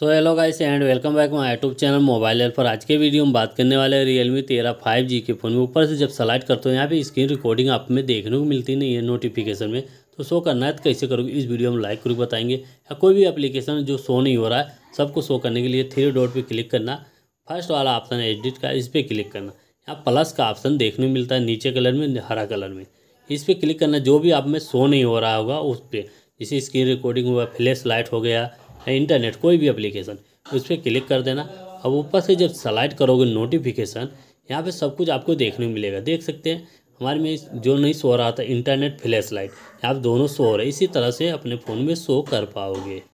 so hello guys and welcome back my YouTube channel mobile L पर आज के video में बात करने वाले रियलमी तेरह फाइव जी के फ़ोन में ऊपर से जब सलाइट करते हो यहाँ पे स्क्रीन रिकॉर्डिंग आप में देखने को मिलती नहीं है नोटिफिकेशन में तो शो करना है तो कैसे करोगे इस वीडियो में लाइक करोगे बताएंगे या कोई भी एप्लीकेशन जो शो नहीं हो रहा है सबको शो करने के लिए थ्री डॉट पर क्लिक करना फर्स्ट वाला ऑप्शन है एडिट का इस पर क्लिक करना यहाँ प्लस का ऑप्शन देखने को मिलता है नीचे कलर में हरा कलर में इस पर क्लिक करना जो भी आप में शो नहीं हो रहा होगा उस पर जैसे स्क्रीन रिकॉर्डिंग हुआ फ्लैश लाइट हो गया या इंटरनेट कोई भी एप्लीकेशन उस पर क्लिक कर देना अब ऊपर से जब सलाइड करोगे नोटिफिकेशन यहाँ पे सब कुछ आपको देखने को मिलेगा देख सकते हैं हमारे में जो नहीं सो रहा था इंटरनेट फ्लैश लाइट यहाँ दोनों शो रहे इसी तरह से अपने फ़ोन में शो कर पाओगे